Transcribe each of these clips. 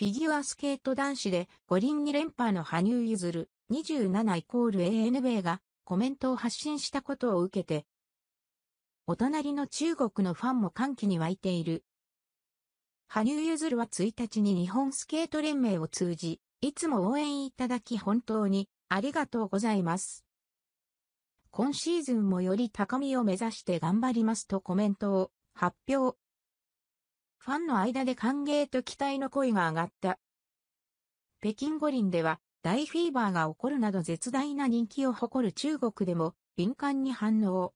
フィギュアスケート男子で五輪2連覇の羽生結弦27イコール ANB がコメントを発信したことを受けて、お隣の中国のファンも歓喜に沸いている。羽生結弦は1日に日本スケート連盟を通じ、いつも応援いただき本当にありがとうございます。今シーズンもより高みを目指して頑張りますとコメントを発表。ファンの間で歓迎と期待の声が上がった。北京五輪では大フィーバーが起こるなど絶大な人気を誇る中国でも敏感に反応。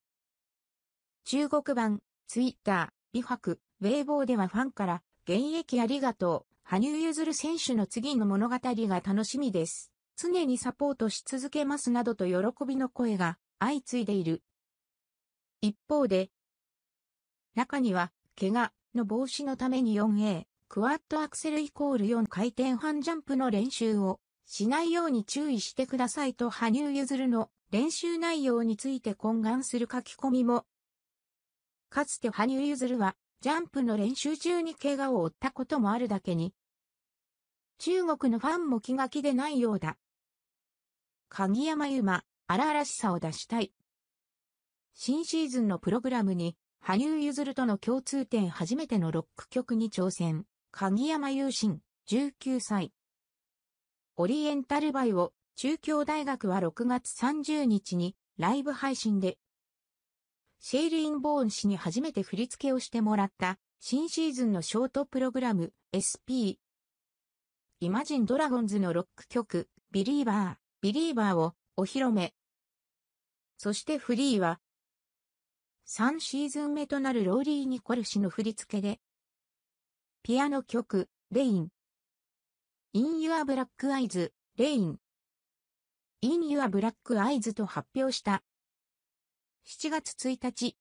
中国版、ツイッター、美白、ウェイボーではファンから現役ありがとう、羽生結弦選手の次の物語が楽しみです。常にサポートし続けますなどと喜びの声が相次いでいる。一方で、中には、怪我、の防止のために 4A、クワッドアクセルイコール4回転半ジャンプの練習をしないように注意してくださいと羽生結弦の練習内容について懇願する書き込みも。かつて羽生結弦はジャンプの練習中に怪我を負ったこともあるだけに、中国のファンも気が気でないようだ。鍵山優真、荒々しさを出したい。新シーズンのプログラムに羽生結弦との共通点初めてのロック曲に挑戦。鍵山優心19歳。オリエンタルバイを中京大学は6月30日にライブ配信で、シェイル・インボーン氏に初めて振り付けをしてもらった新シーズンのショートプログラム SP。イマジン・ドラゴンズのロック曲ビリーバー、ビリーバーをお披露目。そしてフリーは3シーズン目となるローリー・ニコル氏の振り付けで、ピアノ曲、レイン。In Your Black Eyes, ンユアブ In Your Black Eyes と発表した。7月1日、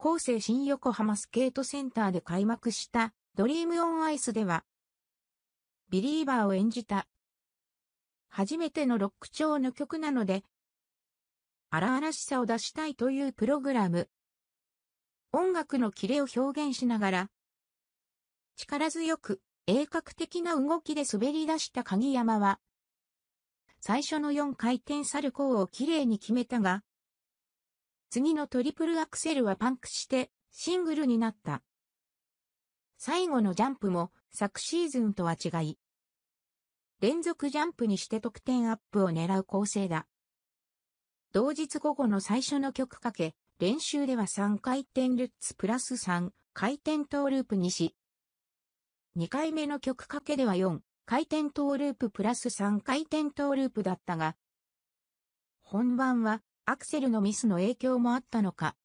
厚生新横浜スケートセンターで開幕したドリームオンアイスでは、ビリーバーを演じた。初めてのロック調の曲なので、荒々しさを出したいというプログラム。音楽のキレを表現しながら、力強く、鋭角的な動きで滑り出した鍵山は、最初の4回転サルコーをきれいに決めたが、次のトリプルアクセルはパンクしてシングルになった。最後のジャンプも昨シーズンとは違い、連続ジャンプにして得点アップを狙う構成だ。同日午後の最初の曲かけ、練習では3回転ルッツプラス3回転トーループにし、2回目の曲かけでは4回転トーループプラス3回転トーループだったが、本番はアクセルのミスの影響もあったのか、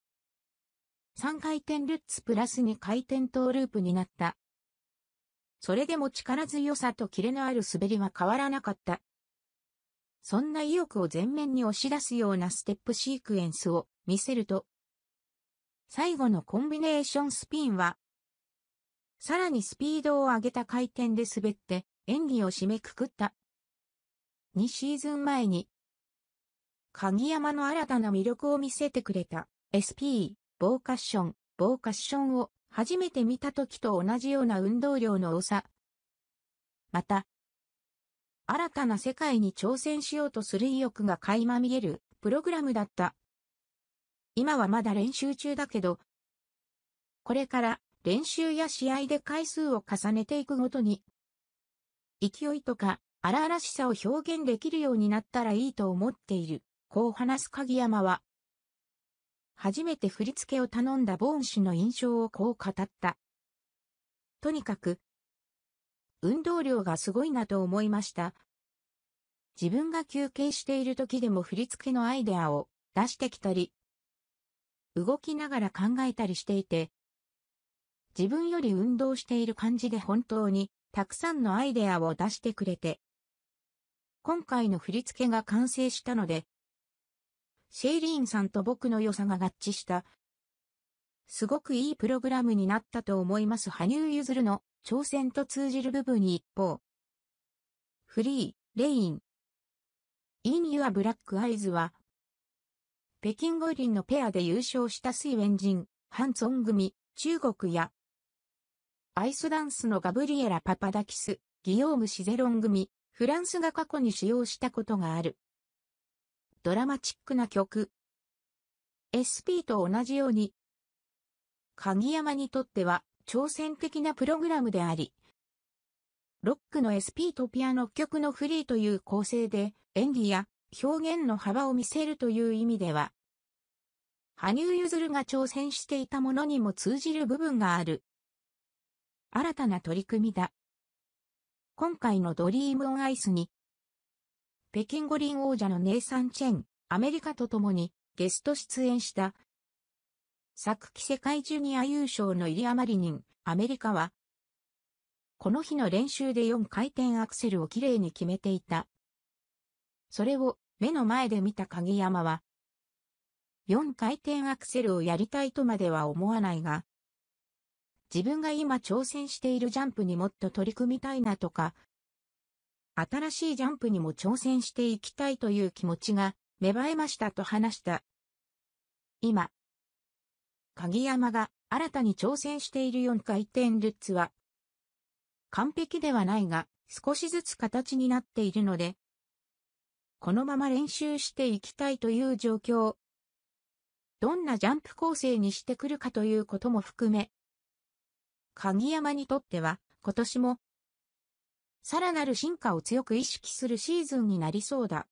3回転ルッツプラス2回転トーループになった。それでも力強さとキレのある滑りは変わらなかった。そんな意欲を前面に押し出すようなステップシークエンスを見せると、最後のコンビネーションスピンは、さらにスピードを上げた回転で滑って演技を締めくくった。2シーズン前に、鍵山の新たな魅力を見せてくれた SP、ボーカッション、ボーカッションを初めて見た時と同じような運動量の多さ。また、新たな世界に挑戦しようとする意欲が垣間見えるプログラムだった。今はまだ練習中だけど、これから練習や試合で回数を重ねていくごとに、勢いとか荒々しさを表現できるようになったらいいと思っている。こう話す鍵山は、初めて振り付けを頼んだボーン氏の印象をこう語った。とにかく、運動量がすごいなと思いました。自分が休憩している時でも振り付けのアイデアを出してきたり、動きながら考えたりしていて、自分より運動している感じで本当にたくさんのアイデアを出してくれて、今回の振り付けが完成したので、シェイリーンさんと僕の良さが合致したすごくいいプログラムになったと思います羽生結弦の挑戦と通じる部分に一方。フリー、レイン。インユアブラックアイズは、北京五輪のペアで優勝した水ン人、ハンツォン組、中国や、アイスダンスのガブリエラ・パパダキス、ギヨーム・シゼロン組、フランスが過去に使用したことがある。ドラマチックな曲。SP と同じように鍵山にとっては挑戦的なプログラムであり、ロックの SP とピアノ曲のフリーという構成で演技や表現の幅を見せるという意味では、羽生結弦が挑戦していたものにも通じる部分がある。新たな取り組みだ。今回のドリームオンアイスに、北京五輪王者のネイサン・チェン、アメリカと共にゲスト出演した昨季世界ジュニア優勝のイリア・マリニン、アメリカは、この日の練習で4回転アクセルをきれいに決めていた。それを目の前で見た鍵山は、4回転アクセルをやりたいとまでは思わないが、自分が今挑戦しているジャンプにもっと取り組みたいなとか、新しいジャンプにも挑戦していきたいという気持ちが芽生えましたと話した。今、鍵山が新たに挑戦している4回転ルッツは、完璧ではないが、少しずつ形になっているので、このまま練習していきたいという状況。どんなジャンプ構成にしてくるかということも含め、鍵山にとっては今年も、さらなる進化を強く意識するシーズンになりそうだ。